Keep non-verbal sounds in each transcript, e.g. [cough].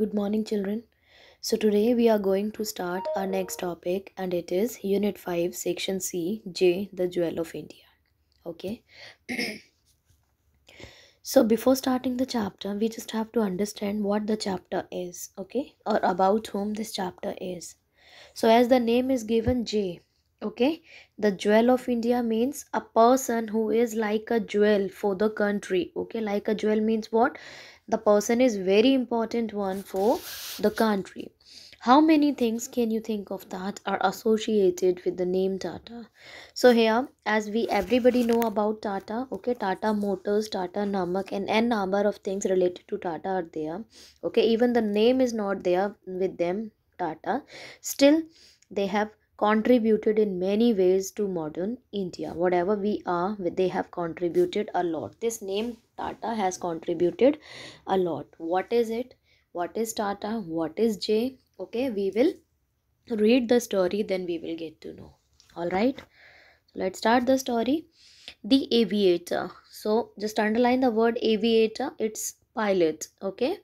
good morning children so today we are going to start our next topic and it is unit 5 section c j the jewel of india okay [clears throat] so before starting the chapter we just have to understand what the chapter is okay or about whom this chapter is so as the name is given j okay the jewel of india means a person who is like a jewel for the country okay like a jewel means what the person is very important one for the country how many things can you think of that are associated with the name tata so here as we everybody know about tata okay tata motors tata namak and n number of things related to tata are there okay even the name is not there with them tata still they have contributed in many ways to modern India. Whatever we are, they have contributed a lot. This name Tata has contributed a lot. What is it? What is Tata? What is J? Okay, we will read the story, then we will get to know. Alright, so let's start the story. The aviator. So just underline the word aviator, it's pilot. Okay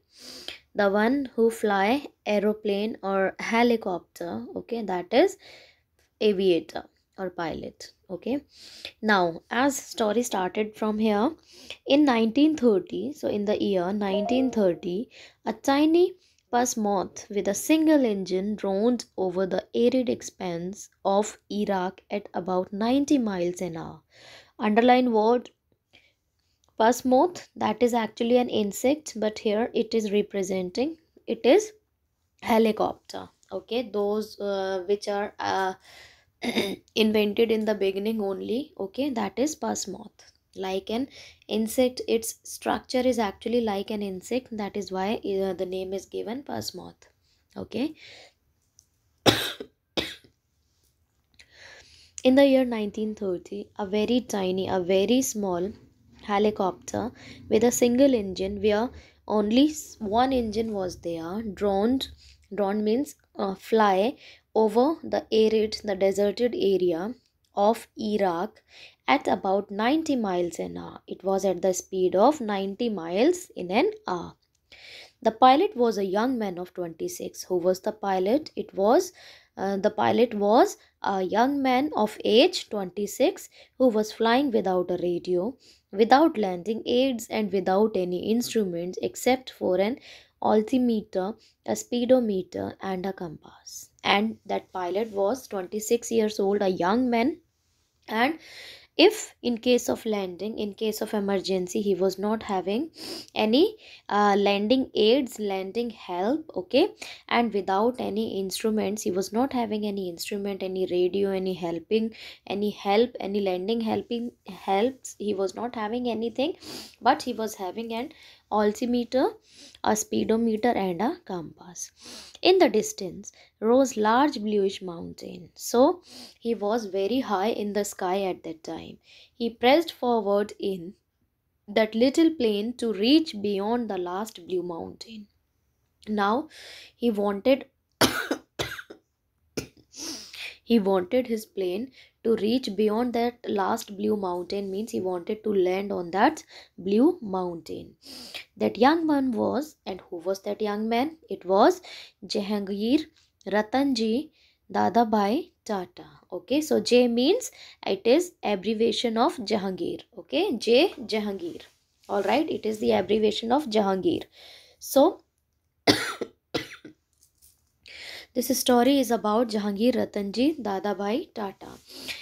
the one who fly aeroplane or helicopter okay that is aviator or pilot okay now as story started from here in 1930 so in the year 1930 a tiny buzz moth with a single engine droned over the arid expanse of iraq at about 90 miles an hour underline word buzz moth that is actually an insect but here it is representing it is helicopter okay those uh, which are uh, [clears throat] invented in the beginning only okay that is pus moth like an insect its structure is actually like an insect that is why uh, the name is given pus moth okay [coughs] in the year 1930 a very tiny a very small helicopter with a single engine where only one engine was there droned drone means uh, fly over the arid, the deserted area of Iraq at about 90 miles an hour. It was at the speed of 90 miles in an hour. The pilot was a young man of 26. Who was the pilot? It was uh, the pilot was a young man of age 26 who was flying without a radio, without landing aids, and without any instruments except for an altimeter, a speedometer, and a compass and that pilot was 26 years old a young man and if in case of landing in case of emergency he was not having any uh, landing aids landing help okay and without any instruments he was not having any instrument any radio any helping any help any landing helping helps he was not having anything but he was having an altimeter, a speedometer and a compass. In the distance rose large bluish mountain. So he was very high in the sky at that time. He pressed forward in that little plane to reach beyond the last blue mountain. Now he wanted [coughs] he wanted his plane to reach beyond that last blue mountain means he wanted to land on that blue mountain that young man was and who was that young man it was Jahangir ratanji dadabhai tata okay so j means it is abbreviation of jahangir okay j jahangir all right it is the abbreviation of jahangir so this story is about Jahangir Ratanji Dadabhai Tata.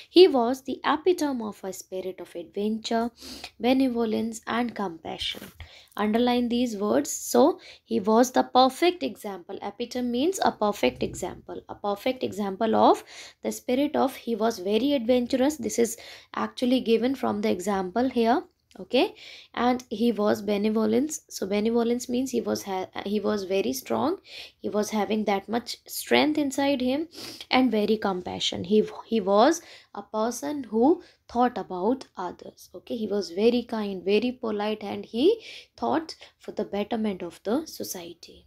He was the epitome of a spirit of adventure, benevolence, and compassion. Underline these words. So, he was the perfect example. Epitome means a perfect example. A perfect example of the spirit of he was very adventurous. This is actually given from the example here okay and he was benevolence so benevolence means he was he was very strong he was having that much strength inside him and very compassion he he was a person who thought about others okay he was very kind very polite and he thought for the betterment of the society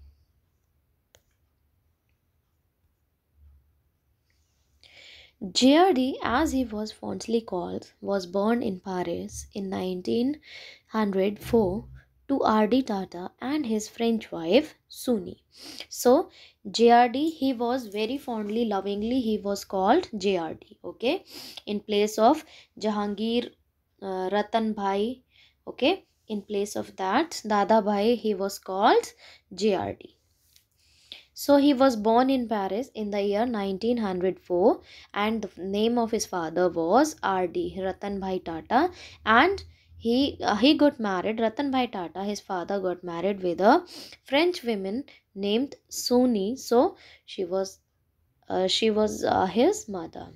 Giardi, as he was fondly called, was born in Paris in 1904 to R.D. Tata and his French wife Suni. So, JRD, he was very fondly, lovingly, he was called JRD, okay, in place of Jahangir uh, Ratan Bhai, okay, in place of that, Dada Bhai, he was called JRD. So he was born in Paris in the year 1904 and the name of his father was R.D. Ratan Bhai Tata and he uh, he got married Ratan Bhai Tata his father got married with a French woman named Suni so she was uh, she was uh, his mother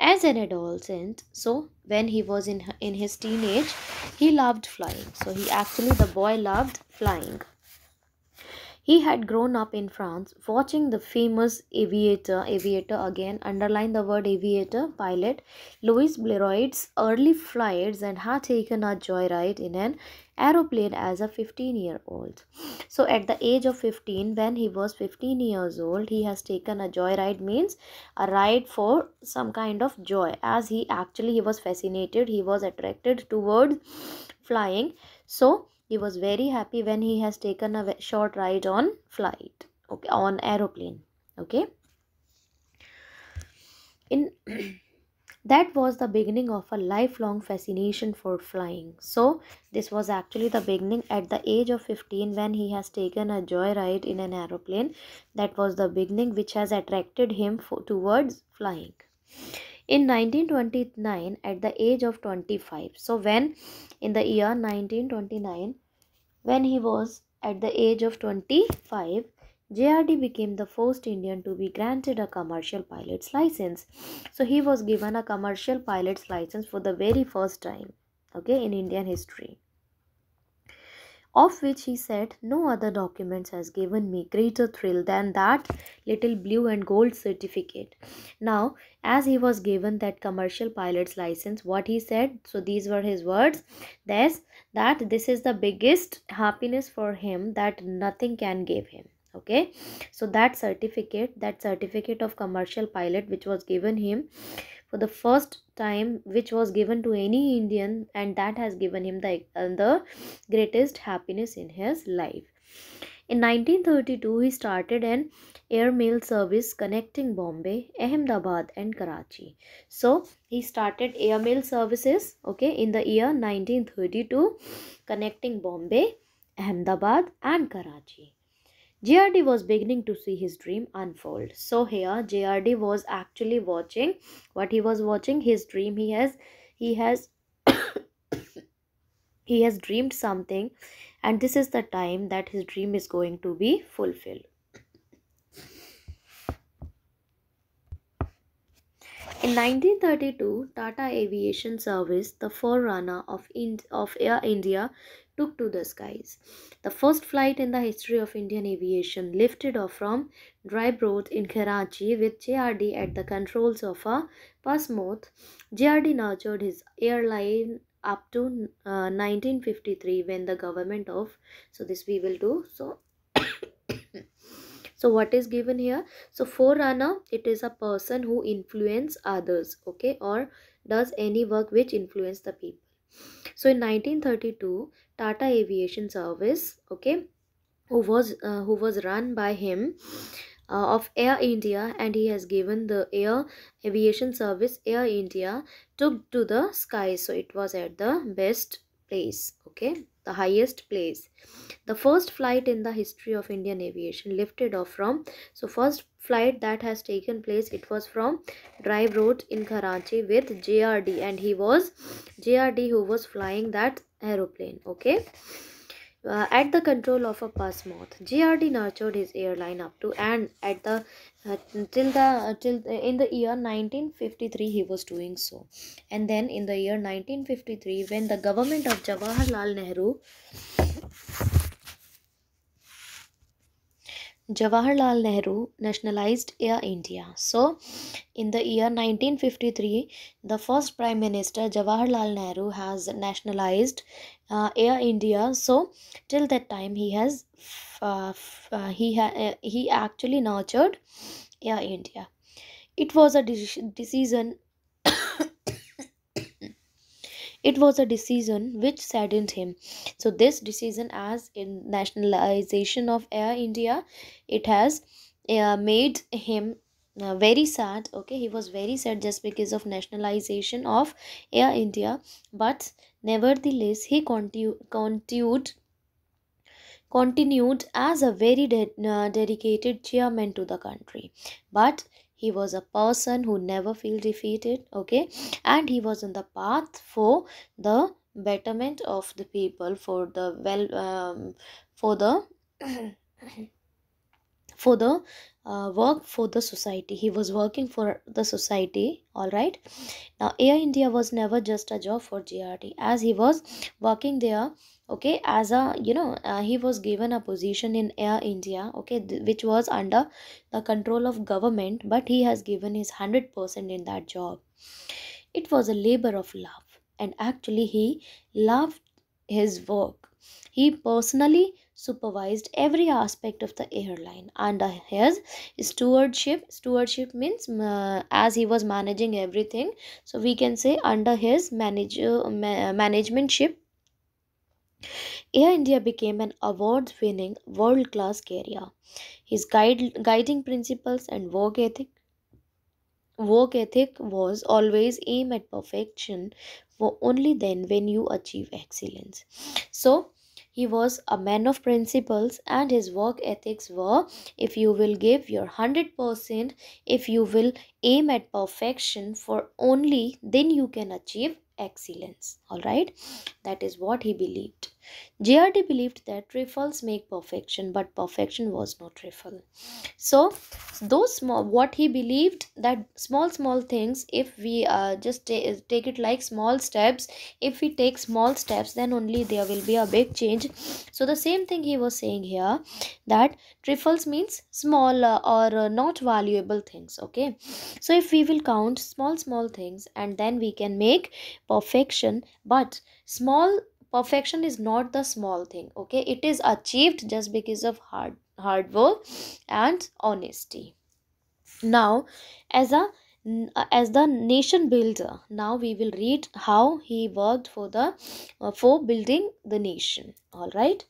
as an adolescent so when he was in in his teenage he loved flying so he actually the boy loved flying he had grown up in France, watching the famous aviator, aviator again, underline the word aviator, pilot, Louis Blériot's early flights and had taken a joyride in an aeroplane as a 15 year old. So at the age of 15, when he was 15 years old, he has taken a joyride means a ride for some kind of joy as he actually he was fascinated, he was attracted towards flying. So he was very happy when he has taken a short ride on flight, okay, on aeroplane, okay. In [clears throat] that was the beginning of a lifelong fascination for flying. So this was actually the beginning at the age of 15 when he has taken a joyride in an aeroplane. That was the beginning which has attracted him for, towards flying. In 1929, at the age of 25, so when in the year 1929, when he was at the age of 25, JRD became the first Indian to be granted a commercial pilot's license. So he was given a commercial pilot's license for the very first time, okay, in Indian history of which he said, No other documents has given me greater thrill than that little blue and gold certificate. Now, as he was given that commercial pilot's license, what he said, so these were his words, this, that this is the biggest happiness for him that nothing can give him okay so that certificate that certificate of commercial pilot which was given him for the first time which was given to any Indian and that has given him the, uh, the greatest happiness in his life. In 1932, he started an airmail service connecting Bombay, Ahmedabad and Karachi. So, he started airmail services okay, in the year 1932 connecting Bombay, Ahmedabad and Karachi. JRD was beginning to see his dream unfold. So here JRD was actually watching what he was watching his dream he has he has [coughs] he has dreamed something and this is the time that his dream is going to be fulfilled. In 1932, Tata Aviation Service, the forerunner of, in of Air India, took to the skies. The first flight in the history of Indian aviation lifted off from dry broth in Karachi with JRD at the controls of a Pasmoth. JRD nurtured his airline up to uh, 1953 when the government of so this we will do so [coughs] so what is given here so forerunner it is a person who influence others okay or does any work which influence the people so in 1932 Tata Aviation Service okay who was uh, who was run by him uh, of Air India and he has given the air aviation service Air India took to the sky so it was at the best place okay the highest place the first flight in the history of Indian aviation lifted off from so first flight that has taken place it was from Drive Road in Karachi with JRD and he was JRD who was flying that aeroplane okay uh, at the control of a pass moth, grd nurtured his airline up to and at the uh, till the uh, till the, uh, in the year 1953 he was doing so and then in the year 1953 when the government of jawaharlal nehru Jawaharlal Nehru nationalized Air India. So, in the year 1953, the first Prime Minister Jawaharlal Nehru has nationalized uh, Air India. So, till that time, he has uh, uh he ha- uh, he actually nurtured Air India. It was a de- decision it was a decision which saddened him. So this decision, as in nationalization of Air India, it has uh, made him uh, very sad okay he was very sad just because of nationalization of air india but nevertheless he continu- continued continued as a very de- uh, dedicated chairman to the country but he was a person who never feel defeated okay and he was on the path for the betterment of the people for the well um, for the [coughs] for the uh, work for the society he was working for the society all right now air india was never just a job for G R T, as he was working there okay as a you know uh, he was given a position in air india okay which was under the control of government but he has given his 100% in that job it was a labor of love and actually he loved his work he personally supervised every aspect of the airline under his stewardship stewardship means uh, as he was managing everything so we can say under his manager uh, ma- uh, managementship Air India became an award winning world class carrier. His guide, guiding principles and work ethic work ethic was always aim at perfection for only then when you achieve excellence so he was a man of principles and his work ethics were if you will give your 100% if you will aim at perfection for only then you can achieve excellence all right that is what he believed JRD believed that trifles make perfection, but perfection was no trifle. So, those small, what he believed that small, small things, if we uh, just take it like small steps, if we take small steps, then only there will be a big change. So, the same thing he was saying here that trifles means small uh, or uh, not valuable things. Okay, so if we will count small, small things and then we can make perfection, but small perfection is not the small thing okay it is achieved just because of hard hard work and honesty now as a uh, as the nation builder now we will read how he worked for the uh, for building the nation all right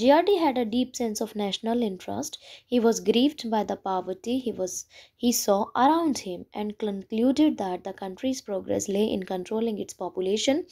GRD had a deep sense of national interest. He was grieved by the poverty he was he saw around him and concluded that the country's progress lay in controlling its population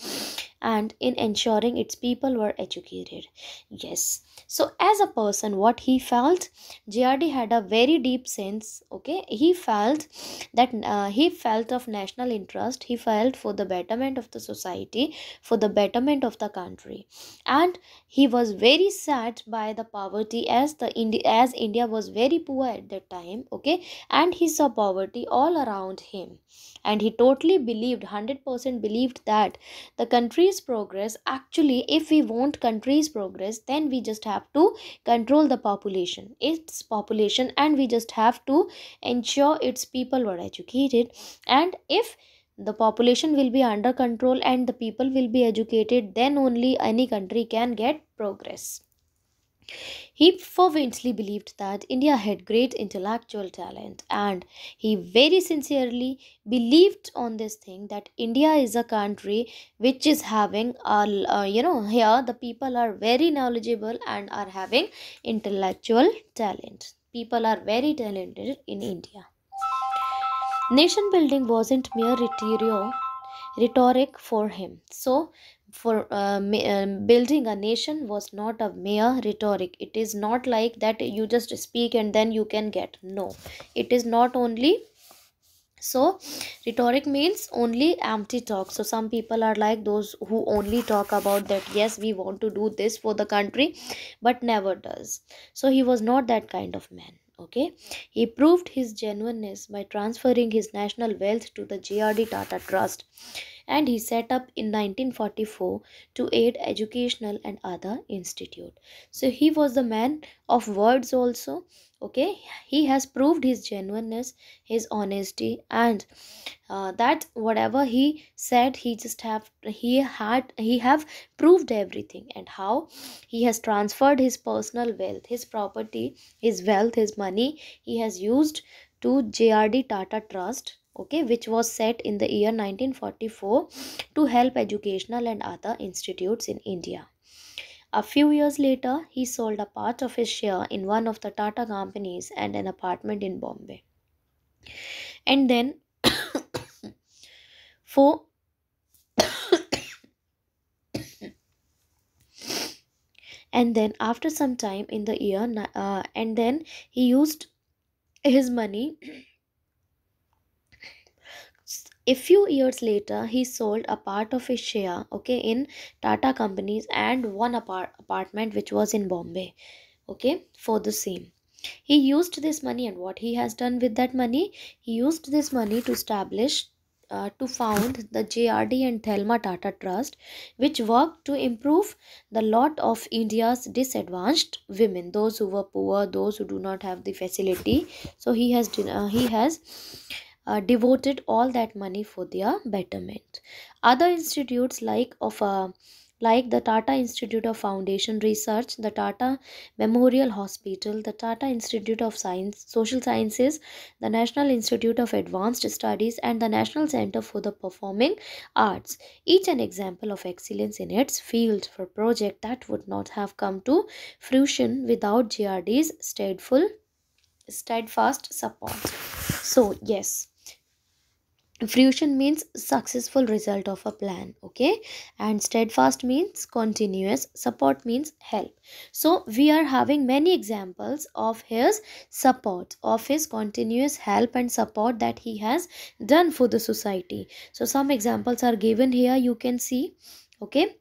and in ensuring its people were educated. Yes, so as a person, what he felt, JRD had a very deep sense. Okay, he felt that uh, he felt of national interest, he felt for the betterment of the society, for the betterment of the country, and he was very sad by the poverty as the Indi- as India was very poor at that time. Okay, and he saw poverty all around him. And he totally believed, 100% believed that the country's progress, actually, if we want country's progress, then we just have to control the population, its population, and we just have to ensure its people were educated. And if the population will be under control and the people will be educated, then only any country can get progress. He fervently believed that India had great intellectual talent and he very sincerely believed on this thing that India is a country which is having a uh, you know here the people are very knowledgeable and are having intellectual talent. People are very talented in India. Nation building wasn't mere rhetoric for him. So for uh, um, building a nation was not a mere rhetoric it is not like that you just speak and then you can get no it is not only so rhetoric means only empty talk so some people are like those who only talk about that yes we want to do this for the country but never does so he was not that kind of man okay he proved his genuineness by transferring his national wealth to the grd tata trust and he set up in 1944 to aid educational and other institute. So he was the man of words also. Okay, he has proved his genuineness, his honesty, and uh, that whatever he said, he just have he had he have proved everything and how he has transferred his personal wealth, his property, his wealth, his money. He has used to JRD Tata Trust okay which was set in the year 1944 to help educational and other institutes in india a few years later he sold a part of his share in one of the tata companies and an apartment in bombay and then [coughs] for [coughs] and then after some time in the year uh, and then he used his money a few years later he sold a part of his share okay in tata companies and one apart- apartment which was in bombay okay for the same he used this money and what he has done with that money he used this money to establish uh, to found the JRD and Thelma Tata Trust, which worked to improve the lot of India's disadvantaged women, those who were poor, those who do not have the facility. So he has uh, he has uh, devoted all that money for their betterment. Other institutes like of a uh, like the Tata Institute of Foundation Research, the Tata Memorial Hospital, the Tata Institute of Science, Social Sciences, the National Institute of Advanced Studies, and the National Center for the Performing Arts. Each an example of excellence in its field for project that would not have come to fruition without GRD's steadful, steadfast support. So, yes fruition means successful result of a plan okay and steadfast means continuous support means help so we are having many examples of his support of his continuous help and support that he has done for the society so some examples are given here you can see okay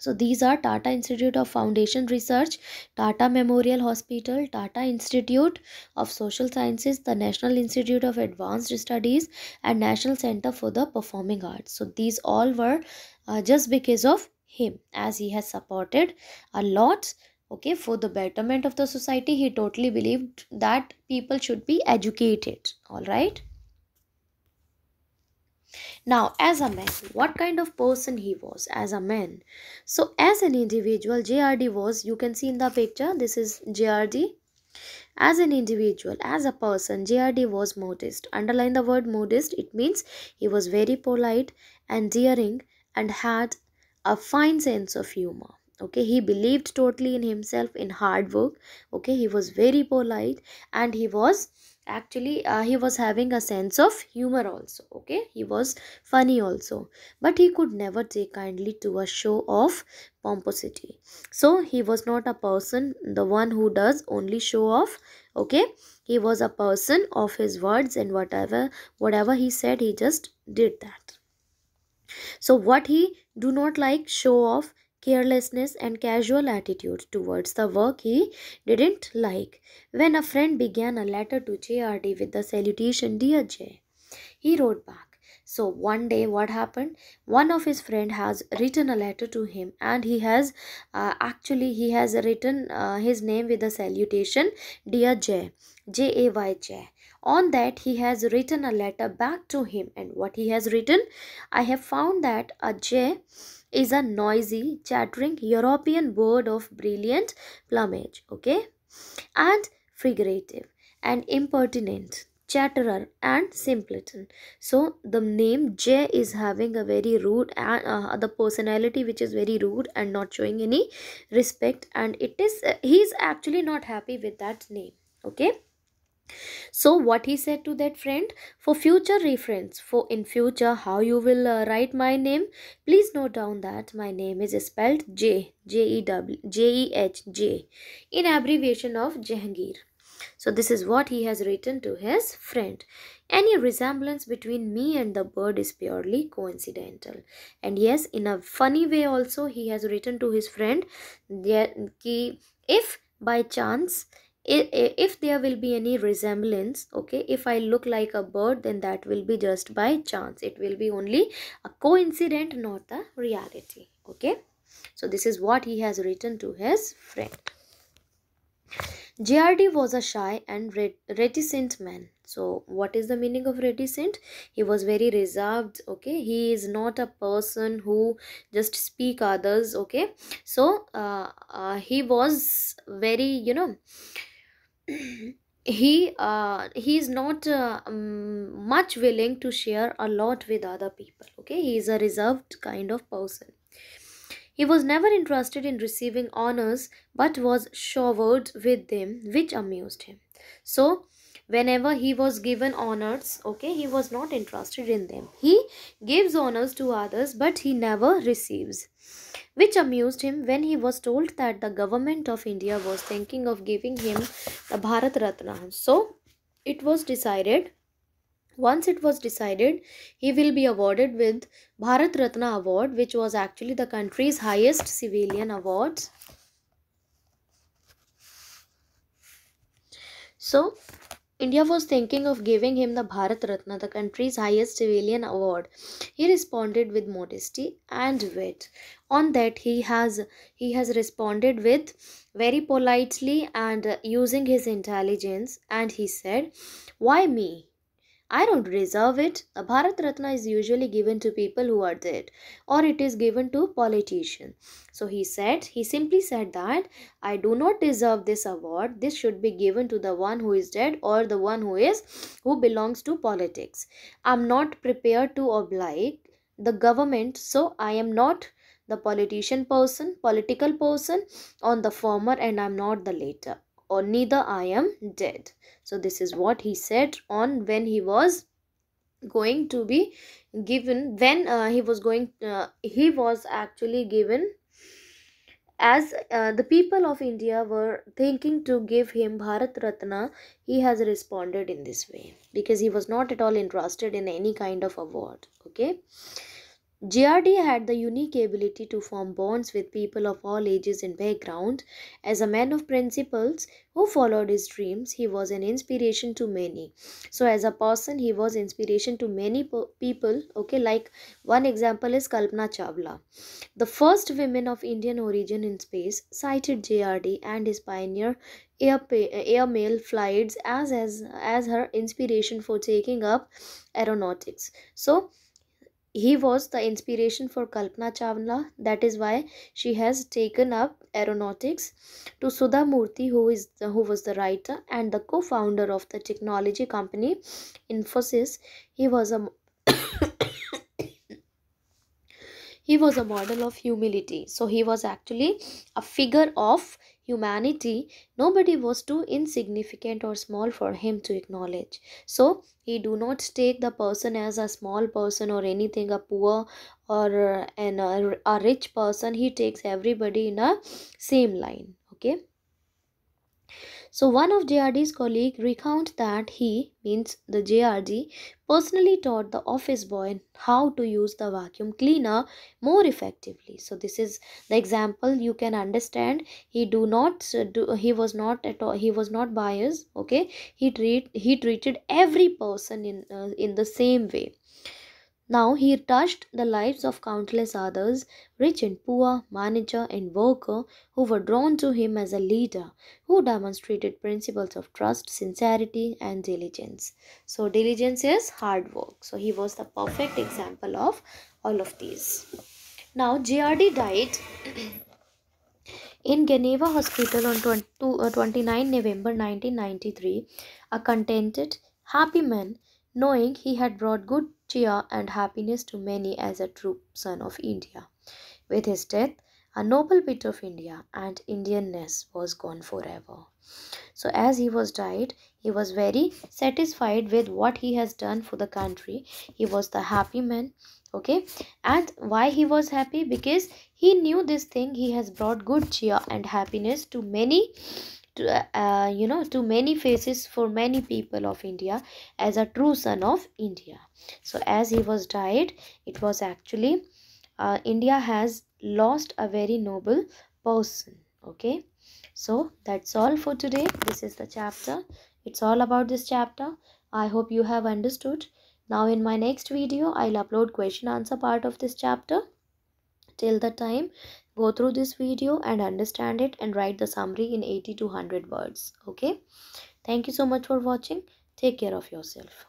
so these are Tata Institute of Foundation Research, Tata Memorial Hospital, Tata Institute of Social Sciences, the National Institute of Advanced Studies and National Center for the Performing Arts. So these all were uh, just because of him as he has supported a lot okay for the betterment of the society he totally believed that people should be educated all right now, as a man, what kind of person he was as a man? So, as an individual, JRD was, you can see in the picture, this is JRD. As an individual, as a person, JRD was modest. Underline the word modest, it means he was very polite and daring and had a fine sense of humor okay he believed totally in himself in hard work okay he was very polite and he was actually uh, he was having a sense of humor also okay he was funny also but he could never take kindly to a show of pomposity so he was not a person the one who does only show off okay he was a person of his words and whatever whatever he said he just did that so what he do not like show off carelessness and casual attitude towards the work he didn't like. When a friend began a letter to JRD with the salutation, Dear J, he wrote back. So one day, what happened? One of his friend has written a letter to him, and he has uh, actually he has written uh, his name with the salutation, dear J, J A Y J. On that, he has written a letter back to him, and what he has written, I have found that a J is a noisy, chattering European bird of brilliant plumage, okay? And figurative and impertinent, chatterer and simpleton. So the name Jay is having a very rude and uh, the personality which is very rude and not showing any respect and it is uh, he is actually not happy with that name, okay? so what he said to that friend for future reference for in future how you will uh, write my name please note down that my name is spelled j j e w j e h j in abbreviation of jahangir so this is what he has written to his friend any resemblance between me and the bird is purely coincidental and yes in a funny way also he has written to his friend that if by chance if there will be any resemblance okay if i look like a bird then that will be just by chance it will be only a coincidence not a reality okay so this is what he has written to his friend JRD was a shy and reticent man. So, what is the meaning of reticent? He was very reserved, okay? He is not a person who just speak others, okay? So, uh, uh, he was very, you know, he uh, he's not uh, um, much willing to share a lot with other people okay he is a reserved kind of person he was never interested in receiving honors but was showered with them which amused him so whenever he was given honors okay he was not interested in them he gives honors to others but he never receives which amused him when he was told that the government of india was thinking of giving him the bharat ratna so it was decided once it was decided he will be awarded with bharat ratna award which was actually the country's highest civilian award. so India was thinking of giving him the Bharat Ratna, the country's highest civilian award. He responded with modesty and wit. On that, he has he has responded with very politely and using his intelligence, and he said, "Why me? I don't deserve it. The Bharat Ratna is usually given to people who are dead, or it is given to politicians. So he said, he simply said that I do not deserve this award. This should be given to the one who is dead or the one who is who belongs to politics. I'm not prepared to oblige the government, so I am not the politician person, political person on the former and I'm not the later or neither I am dead. So this is what he said on when he was going to be given when uh, he was going uh, he was actually given as uh, the people of India were thinking to give him Bharat Ratna, he has responded in this way because he was not at all interested in any kind of award. Okay. GRD had the unique ability to form bonds with people of all ages and backgrounds. As a man of principles who followed his dreams, he was an inspiration to many. So, as a person, he was inspiration to many people. Okay, like one example is Kalpana Chawla, the first women of Indian origin in space, cited JRD and his pioneer air mail flights as as as her inspiration for taking up aeronautics. So he was the inspiration for Kalpana Chawla. That is why she has taken up aeronautics. To Sudha Murthy, who is the, who was the writer and the co-founder of the technology company Infosys, he was a [coughs] he was a model of humility. So he was actually a figure of humanity, nobody was too insignificant or small for him to acknowledge. So he do not take the person as a small person or anything, a poor or uh, an, a, uh, a rich person. He takes everybody in a same line. Okay. So one of JRD's colleague recount that he, means the JRD, personally taught the office boy how to use the vacuum cleaner more effectively. So this is the example you can understand. He do not uh, do, he was not at all he was not biased. Okay, he treat he treated every person in uh, in the same way. Now he touched the lives of countless others, rich and poor, manager and worker, who were drawn to him as a leader who demonstrated principles of trust, sincerity, and diligence. So, diligence is hard work. So, he was the perfect example of all of these. Now, JRD died. In Geneva Hospital on uh, 29 November 1993, a contented, happy man, knowing he had brought good cheer and happiness to many as a true son of India. With his death, a noble bit of India and Indianness was gone forever. So as he was died, he was very satisfied with what he has done for the country. He was the happy man, okay? And why he was happy? Because he knew this thing. He has brought good cheer and happiness to many uh, you know to many faces for many people of india as a true son of india so as he was died it was actually uh, india has lost a very noble person okay so that's all for today this is the chapter it's all about this chapter i hope you have understood now in my next video i'll upload question answer part of this chapter till the time go through this video and understand it and write the summary in 80 to 100 words okay thank you so much for watching take care of yourself